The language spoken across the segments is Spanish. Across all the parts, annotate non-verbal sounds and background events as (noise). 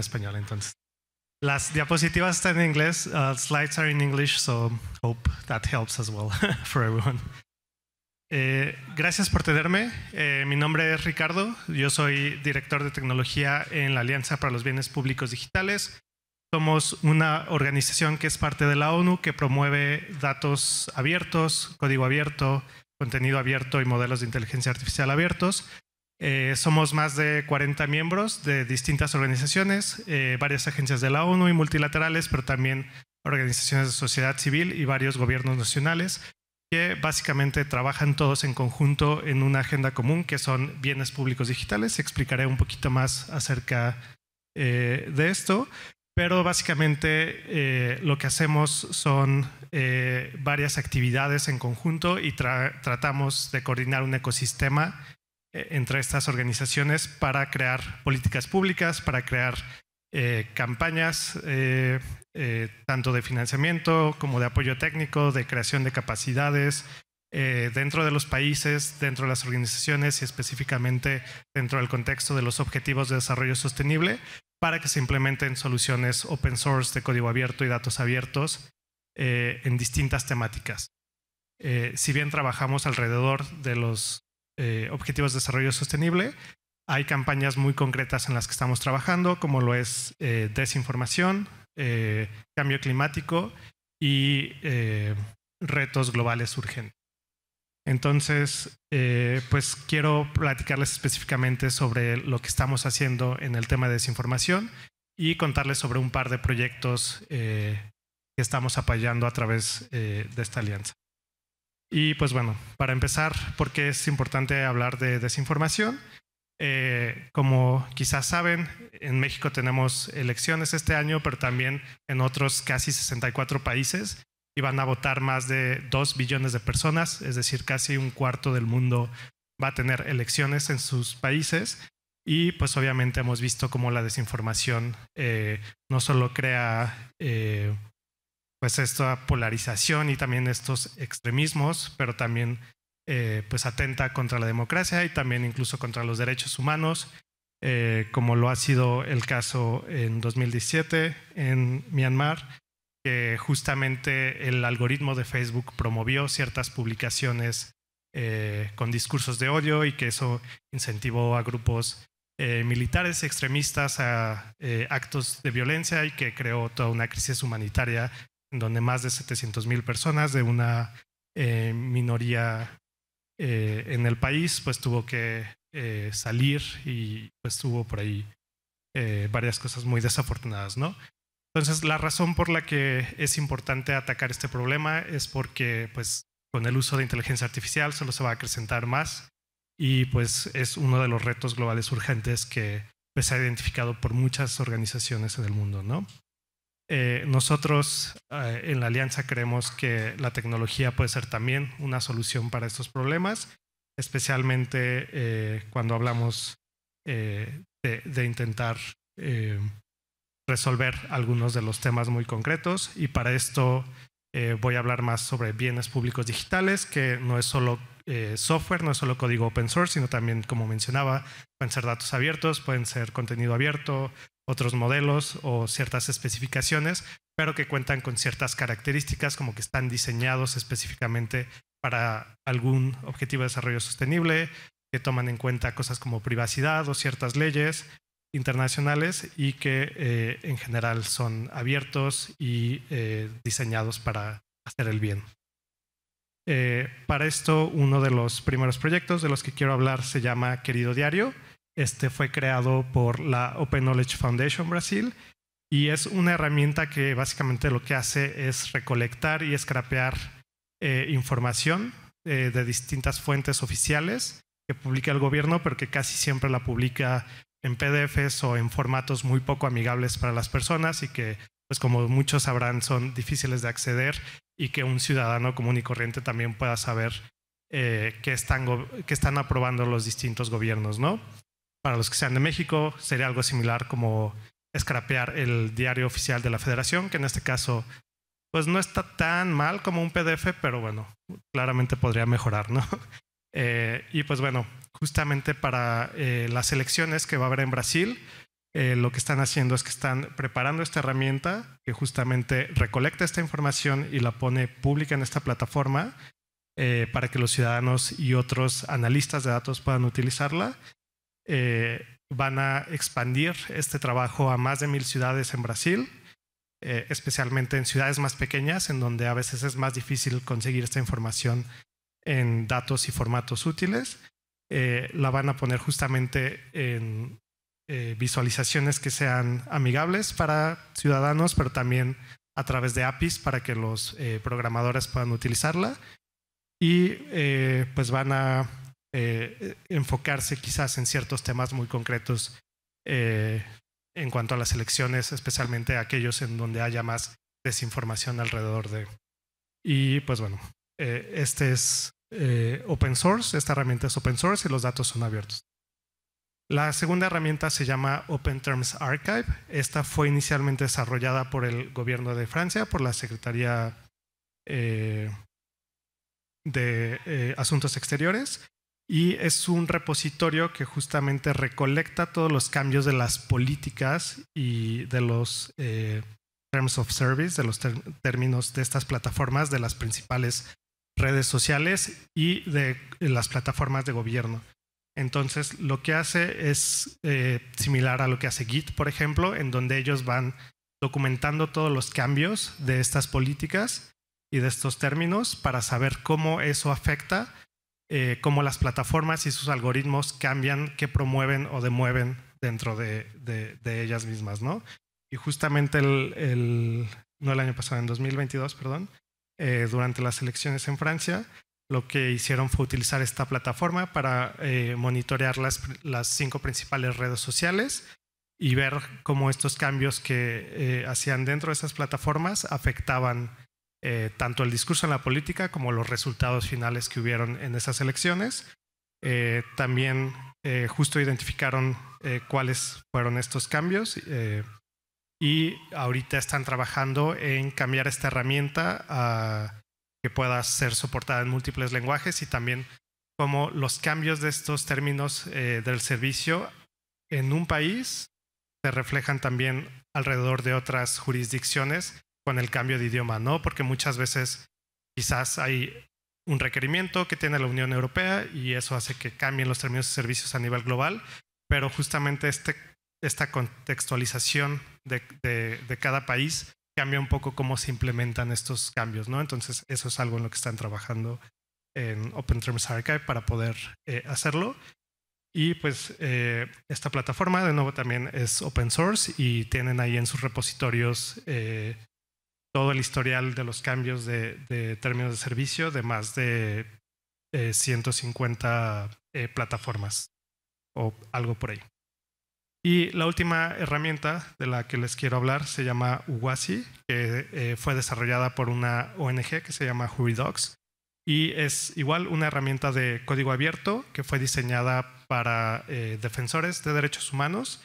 español entonces. Las diapositivas están en inglés, uh, slides are in English, so hope that helps as well (laughs) for everyone. Eh, gracias por tenerme. Eh, mi nombre es Ricardo. Yo soy director de tecnología en la Alianza para los Bienes Públicos Digitales. Somos una organización que es parte de la ONU que promueve datos abiertos, código abierto, contenido abierto y modelos de inteligencia artificial abiertos. Eh, somos más de 40 miembros de distintas organizaciones, eh, varias agencias de la ONU y multilaterales, pero también organizaciones de sociedad civil y varios gobiernos nacionales que básicamente trabajan todos en conjunto en una agenda común que son bienes públicos digitales. Explicaré un poquito más acerca eh, de esto, pero básicamente lo que hacemos son varias actividades en conjunto y tratamos de coordinar un ecosistema eh, entre estas organizaciones para crear políticas públicas, para crear eh, campañas eh, tanto de financiamiento como de apoyo técnico, de creación de capacidades dentro de los países, dentro de las organizaciones y específicamente dentro del contexto de los objetivos de desarrollo sostenible para que se implementen soluciones open source de código abierto y datos abiertos en distintas temáticas. si bien trabajamos alrededor de los eh, objetivos de Desarrollo Sostenible, hay campañas muy concretas en las que estamos trabajando, como lo es eh, desinformación, eh, cambio climático y retos globales urgentes. Entonces, pues quiero platicarles específicamente sobre lo que estamos haciendo en el tema de desinformación y contarles sobre un par de proyectos que estamos apoyando a través de esta alianza. Y pues bueno, para empezar, porque es importante hablar de desinformación? Eh, como quizás saben, en México tenemos elecciones este año, pero también en otros casi 64 países y van a votar más de 2 billones de personas, es decir, casi un cuarto del mundo va a tener elecciones en sus países. Y pues obviamente hemos visto cómo la desinformación eh, no solo crea eh, pues esta polarización y también estos extremismos, pero también eh, pues atenta contra la democracia y también incluso contra los derechos humanos, eh, como lo ha sido el caso en 2017 en Myanmar, que justamente el algoritmo de Facebook promovió ciertas publicaciones eh, con discursos de odio y que eso incentivó a grupos militares extremistas a actos de violencia y que creó toda una crisis humanitaria donde más de 700.000 personas de una eh, minoría eh, en el país, pues tuvo que eh, salir y pues tuvo por ahí varias cosas muy desafortunadas, Entonces, la razón por la que es importante atacar este problema es porque, pues, con el uso de inteligencia artificial solo se va a acrecentar más y, pues, es uno de los retos globales urgentes que pues, se ha identificado por muchas organizaciones en el mundo, ¿no? Eh, nosotros eh, en la alianza creemos que la tecnología puede ser también una solución para estos problemas, especialmente eh, cuando hablamos de, intentar resolver algunos de los temas muy concretos. Y para esto voy a hablar más sobre bienes públicos digitales, que no es solo software, no es solo código open source, sino también, como mencionaba, pueden ser datos abiertos, pueden ser contenido abierto, otros modelos o ciertas especificaciones, pero que cuentan con ciertas características como que están diseñados específicamente para algún objetivo de desarrollo sostenible, que toman en cuenta cosas como privacidad o ciertas leyes internacionales y que eh, en general son abiertos y eh, diseñados para hacer el bien. Eh, para esto, uno de los primeros proyectos de los que quiero hablar se llama Querido Diario este fue creado por la Open Knowledge Foundation Brasil y es una herramienta que básicamente lo que hace es recolectar y escrapear eh, información eh, de distintas fuentes oficiales que publica el gobierno, pero que casi siempre la publica en PDFs o en formatos muy poco amigables para las personas y que, pues como muchos sabrán, son difíciles de acceder y que un ciudadano común y corriente también pueda saber eh, qué, están, qué están aprobando los distintos gobiernos, ¿no? Para los que sean de México, sería algo similar como escrapear el diario oficial de la federación, que en este caso pues no está tan mal como un PDF, pero bueno, claramente podría mejorar, ¿no? (laughs) Eh, y pues bueno, justamente para eh, las elecciones que va a haber en Brasil, eh, lo que están haciendo es que están preparando esta herramienta que justamente recolecta esta información y la pone pública en esta plataforma para que los ciudadanos y otros analistas de datos puedan utilizarla eh, van a expandir este trabajo a más de mil ciudades en Brasil, eh, especialmente en ciudades más pequeñas, en donde a veces es más difícil conseguir esta información en datos y formatos útiles. Eh, la van a poner justamente en visualizaciones que sean amigables para ciudadanos, pero también a través de APIs para que los programadores puedan utilizarla. Y pues van a eh, enfocarse quizás en ciertos temas muy concretos eh, en cuanto a las elecciones, especialmente aquellos en donde haya más desinformación alrededor de. Y pues bueno, eh, este es open source, esta herramienta es open source y los datos son abiertos. La segunda herramienta se llama Open Terms Archive. Esta fue inicialmente desarrollada por el gobierno de Francia, por la Secretaría de Asuntos Exteriores, y es un repositorio que justamente recolecta todos los cambios de las políticas y de los eh, terms of service, de los términos de estas plataformas, de las principales redes sociales y de las plataformas de gobierno. Entonces, lo que hace es eh, similar a lo que hace Git, por ejemplo, en donde ellos van documentando todos los cambios de estas políticas y de estos términos para saber cómo eso afecta eh, cómo las plataformas y sus algoritmos cambian, qué promueven o demueven dentro de, ellas mismas, ¿no? Y justamente el, no el año pasado, en 2022, perdón, eh, durante las elecciones en Francia, lo que hicieron fue utilizar esta plataforma para eh, monitorear las, las, cinco principales redes sociales y ver cómo estos cambios que hacían dentro de esas plataformas afectaban eh, tanto el discurso en la política como los resultados finales que hubieron en esas elecciones. Eh, también eh, justo identificaron cuáles fueron estos cambios y ahorita están trabajando en cambiar esta herramienta a ah, que pueda ser soportada en múltiples lenguajes y también cómo los cambios de estos términos del servicio en un país se reflejan también alrededor de otras jurisdicciones con el cambio de idioma, ¿no? Porque muchas veces quizás hay un requerimiento que tiene la Unión Europea y eso hace que cambien los términos de servicios a nivel global, pero justamente este, esta contextualización de, cada país cambia un poco cómo se implementan estos cambios, ¿no? Entonces eso es algo en lo que están trabajando en Open Terms Archive para poder eh, hacerlo. Y pues eh, esta plataforma de nuevo también es open source y tienen ahí en sus repositorios eh, todo el historial de los cambios de, términos de servicio de más de 150 eh, eh, plataformas o algo por ahí. Y la última herramienta de la que les quiero hablar se llama Uwasi, que eh, fue desarrollada por una ONG que se llama Huridocs. Y es igual una herramienta de código abierto que fue diseñada para defensores de derechos humanos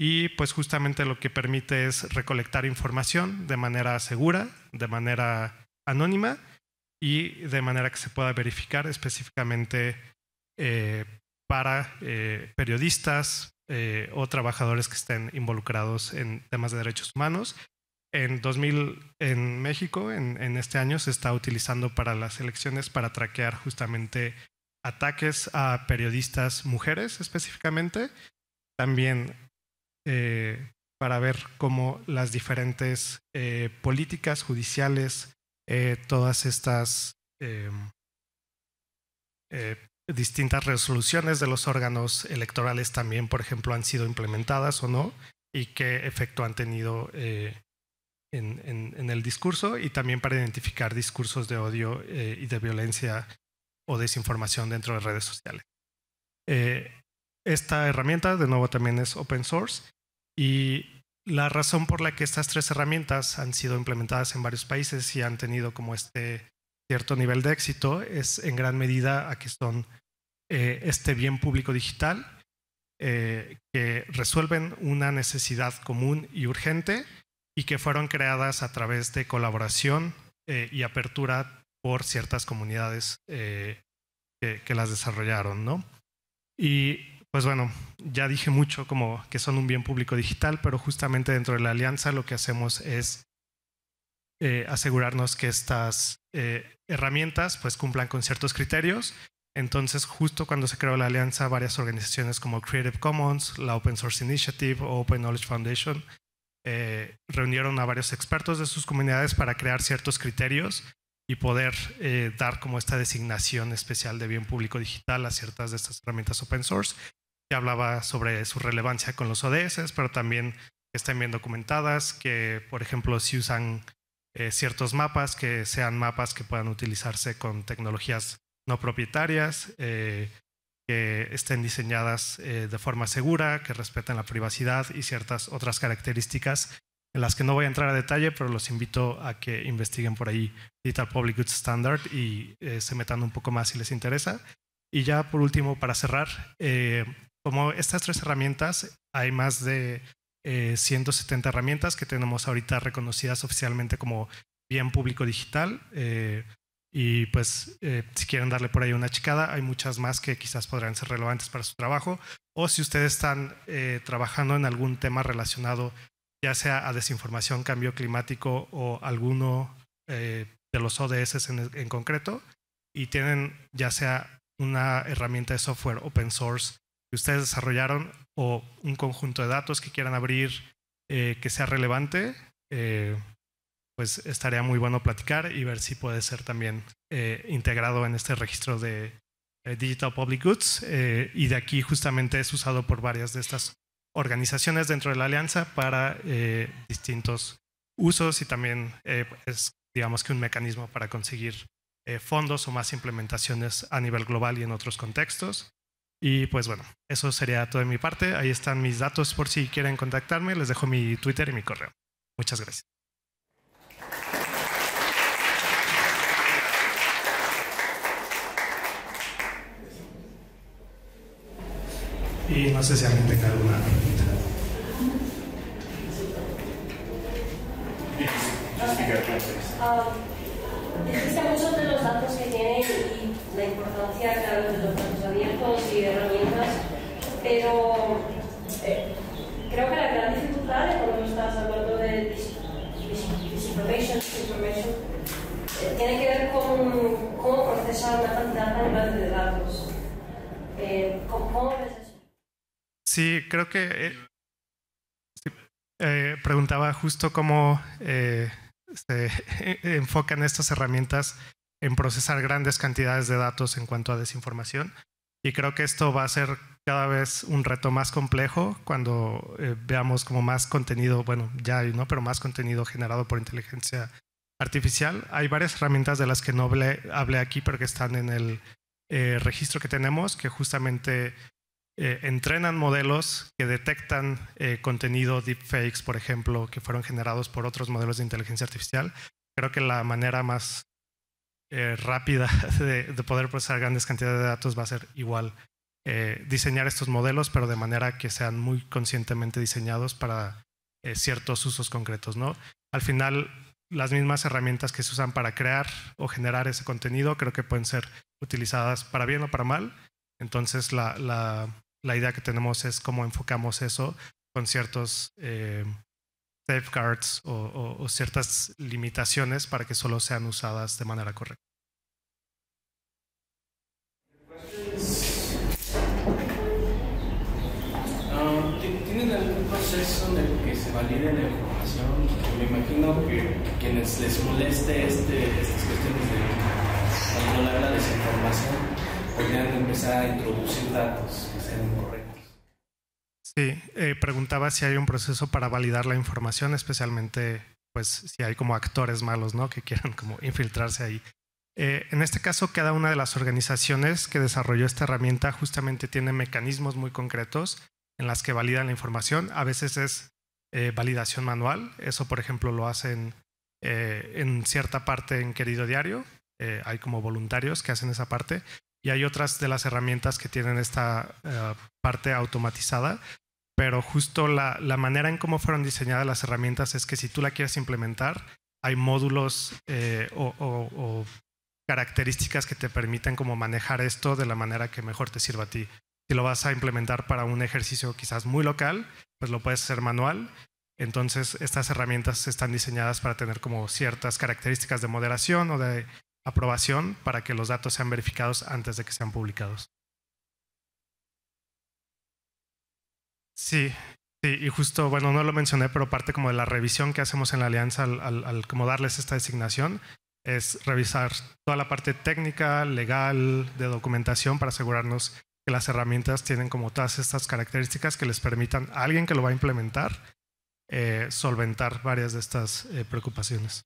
y pues justamente lo que permite es recolectar información de manera segura, de manera anónima y de manera que se pueda verificar específicamente eh, para eh, periodistas eh, o trabajadores que estén involucrados en temas de derechos humanos. En 2000, en México, en, en este año, se está utilizando para las elecciones para traquear justamente ataques a periodistas mujeres específicamente, también eh, para ver cómo las diferentes eh, políticas judiciales, eh, todas estas em, distintas resoluciones de los órganos electorales también, por ejemplo, han sido implementadas o no, y qué efecto han tenido en, el discurso, y también para identificar discursos de odio y de violencia o desinformación dentro de redes sociales. esta herramienta, de nuevo, también es open source y la razón por la que estas tres herramientas han sido implementadas en varios países y han tenido como este cierto nivel de éxito es en gran medida a que son eh, este bien público digital eh, que resuelven una necesidad común y urgente y que fueron creadas a través de colaboración eh, y apertura por ciertas comunidades que, que, las desarrollaron. ¿no? Y pues bueno, ya dije mucho como que son un bien público digital, pero justamente dentro de la alianza lo que hacemos es eh, asegurarnos que estas eh, herramientas pues cumplan con ciertos criterios. Entonces, justo cuando se creó la alianza, varias organizaciones como Creative Commons, la Open Source Initiative o Open Knowledge Foundation eh, reunieron a varios expertos de sus comunidades para crear ciertos criterios y poder dar como esta designación especial de bien público digital a ciertas de estas herramientas open source que hablaba sobre su relevancia con los ODS, pero también que estén bien documentadas, que por ejemplo si usan eh, ciertos mapas, que sean mapas que puedan utilizarse con tecnologías no propietarias, eh, que estén diseñadas eh, de forma segura, que respeten la privacidad y ciertas otras características en las que no voy a entrar a detalle, pero los invito a que investiguen por ahí Digital Public Goods Standard y se metan un poco más si les interesa. Y ya por último, para cerrar, como estas tres herramientas, hay más de 170 eh, herramientas que tenemos ahorita reconocidas oficialmente como bien público digital. Eh, y pues eh, si quieren darle por ahí una chicada, hay muchas más que quizás podrán ser relevantes para su trabajo. O si ustedes están trabajando en algún tema relacionado ya sea a desinformación, cambio climático o alguno de los ODS en, en concreto, y tienen ya sea una herramienta de software open source que ustedes desarrollaron o un conjunto de datos que quieran abrir eh, que sea relevante, eh, pues estaría muy bueno platicar y ver si puede ser también eh, integrado en este registro de Digital Public Goods y de aquí justamente es usado por varias de estas organizaciones dentro de la alianza para distintos usos y también es digamos que un mecanismo para conseguir fondos o más implementaciones a nivel global y en otros contextos. Y pues bueno, eso sería todo de mi parte. Ahí están mis datos por si quieren contactarme. Les dejo mi Twitter y mi correo. Muchas gracias. Y no sé si alguien tenga alguna pregunta. Um, es que de los datos que tienen la importancia, claro, de los procesamientos y herramientas, pero eh, creo que la gran dificultad de cuando estás hablando de disinformation, eh, tiene que ver con cómo procesar una cantidad de datos. Eh, ¿Cómo Sí, creo que preguntaba justo cómo se (laughs) enfocan estas herramientas en procesar grandes cantidades de datos en cuanto a desinformación. Y creo que esto va a ser cada vez un reto más complejo cuando eh, veamos como más contenido, bueno, ya hay, ¿no? Pero más contenido generado por inteligencia artificial. Hay varias herramientas de las que no hablé, aquí, pero que están en el eh, registro que tenemos, que justamente eh, entrenan modelos que detectan contenido deepfakes, por ejemplo, que fueron generados por otros modelos de inteligencia artificial. Creo que la manera más eh, rápida (laughs) de, poder procesar grandes cantidades de datos va a ser igual eh, diseñar estos modelos, pero de manera que sean muy conscientemente diseñados para eh, ciertos usos concretos. ¿no? Al final, las mismas herramientas que se usan para crear o generar ese contenido creo que pueden ser utilizadas para bien o para mal. Entonces, la, la, la idea que tenemos es cómo enfocamos eso con ciertos safeguards o, o, ciertas limitaciones para que solo sean usadas de manera correcta. Ah, ¿Tienen algún proceso en el que se valide la información? Me imagino que quienes les moleste este, estas cuestiones de controlar la desinformación podrían empezar a introducir datos que sean incorrectos. Sí, eh, preguntaba si hay un proceso para validar la información, especialmente pues si hay como actores malos, ¿no? Que quieran como infiltrarse ahí. Eh, en este caso, cada una de las organizaciones que desarrolló esta herramienta justamente tiene mecanismos muy concretos en las que validan la información. A veces es eh, validación manual. Eso, por ejemplo, lo hacen en cierta parte en Querido Diario. hay como voluntarios que hacen esa parte. Y hay otras de las herramientas que tienen esta parte automatizada pero justo la, manera en cómo fueron diseñadas las herramientas es que si tú la quieres implementar, hay módulos eh, o, características que te permiten como manejar esto de la manera que mejor te sirva a ti. Si lo vas a implementar para un ejercicio quizás muy local, pues lo puedes hacer manual. Entonces, estas herramientas están diseñadas para tener como ciertas características de moderación o de aprobación para que los datos sean verificados antes de que sean publicados. Sí, sí, y justo, bueno, no lo mencioné, pero parte como de la revisión que hacemos en la alianza al, como darles esta designación es revisar toda la parte técnica, legal, de documentación para asegurarnos que las herramientas tienen como todas estas características que les permitan a alguien que lo va a implementar eh, solventar varias de estas eh, preocupaciones.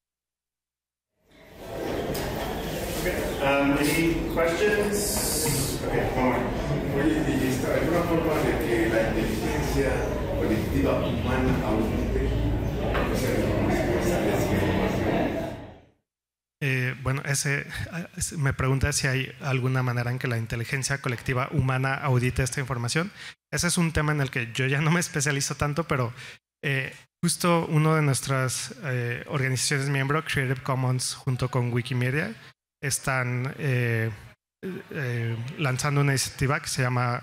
Okay. Um, any questions? Okay, ¿Alguna forma colectiva humana eh, bueno, ese, me pregunta si hay alguna manera en que la inteligencia colectiva humana audite esta información. Ese es un tema en el que yo ya no me especializo tanto, pero eh, justo uno de nuestras eh, organizaciones miembro, Creative Commons, junto con Wikimedia, están eh, lanzando una iniciativa que se llama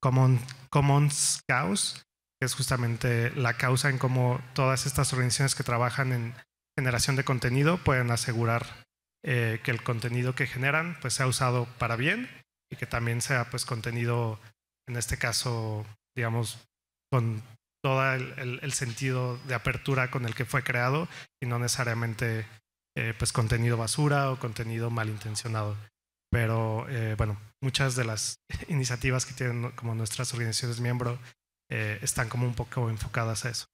common, Commons caos que es justamente la causa en cómo todas estas organizaciones que trabajan en generación de contenido pueden asegurar eh, que el contenido que generan pues, sea usado para bien y que también sea pues, contenido, en este caso, digamos, con todo el, sentido de apertura con el que fue creado y no necesariamente eh, pues, contenido basura o contenido malintencionado. Pero eh, bueno, muchas de las (laughs) iniciativas que tienen como nuestras organizaciones miembro eh, están como un poco enfocadas a eso.